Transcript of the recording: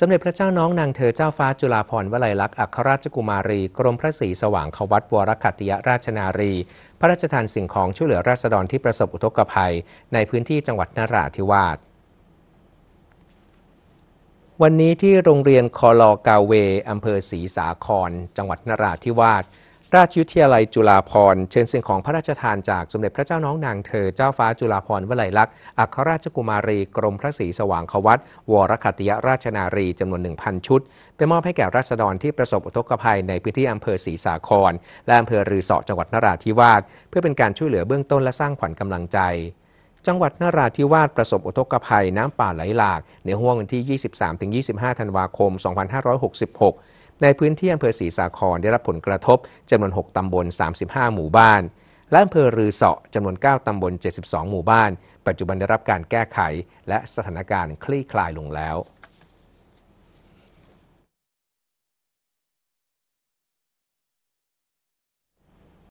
สมเด็จพระเจ้าน้องนางเธอเจ้าฟ้าจุฬาภรณ์วลัยลักษณ์อัครราชกุมารี กรมพระศรีสว่างควัตวรคัตยราชนารี พระราชทานสิ่งของช่วยเหลือราษฎรที่ประสบอุทกภัยในพื้นที่จังหวัดนราธิวาสวันนี้ที่โรงเรียนคอลอกาเว อำเภอศรีสาคร จังหวัดนราธิวาสราชวิทยาลัยจุฬาภรณ์เชิญเสียงของพระราชทานจากสมเด็จพระเจ้าน้องนางเธอเจ้าฟ้าจุฬาภรณ์วลัยลักษณ์อัครราชกุมารีกรมพระศรีสว่างควัตวรคติยราชนารี จำนวน 1,000 ชุด ไปมอบให้แก่ราษฎรที่ประสบอุทกภัยในพื้นที่อำเภอศรีสาคร และอำเภอรือเสาะจังหวัดนราธิวาสเพื่อเป็นการช่วยเหลือเบื้องต้นและสร้างขวัญกำลังใจ จังหวัดนราธิวาสประสบอุทกภัยน้ำป่าไหลหลากในห้วงวันที่ 23-25ธันวาคม 2566ในพื้นที่อำเภอศรีสาครได้รับผลกระทบจำนวน 6 ตำบล 35 หมู่บ้าน และอำเภอรือเสาะจำนวน 9 ตำบล 72 หมู่บ้าน ปัจจุบันได้รับการแก้ไข และสถานการณ์คลี่คลายลงแล้ว